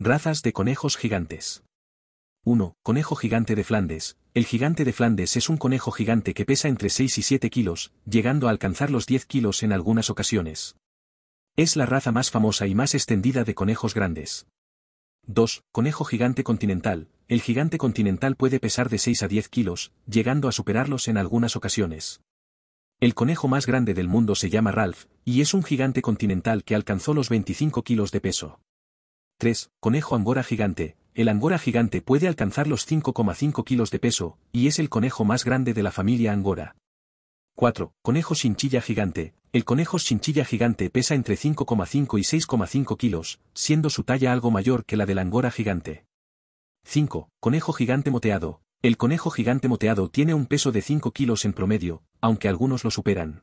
Razas de conejos gigantes. 1. Conejo gigante de Flandes. El gigante de Flandes es un conejo gigante que pesa entre 6 y 7 kilos, llegando a alcanzar los 10 kilos en algunas ocasiones. Es la raza más famosa y más extendida de conejos grandes. 2. Conejo gigante continental. El gigante continental puede pesar de 6 a 10 kilos, llegando a superarlos en algunas ocasiones. El conejo más grande del mundo se llama Ralph, y es un gigante continental que alcanzó los 25 kilos de peso. 3. Conejo angora gigante. El angora gigante puede alcanzar los 5,5 kilos de peso, y es el conejo más grande de la familia angora. 4. Conejo chinchilla gigante. El conejo chinchilla gigante pesa entre 5,5 y 6,5 kilos, siendo su talla algo mayor que la del angora gigante. 5. Conejo gigante moteado. El conejo gigante moteado tiene un peso de 5 kilos en promedio, aunque algunos lo superan.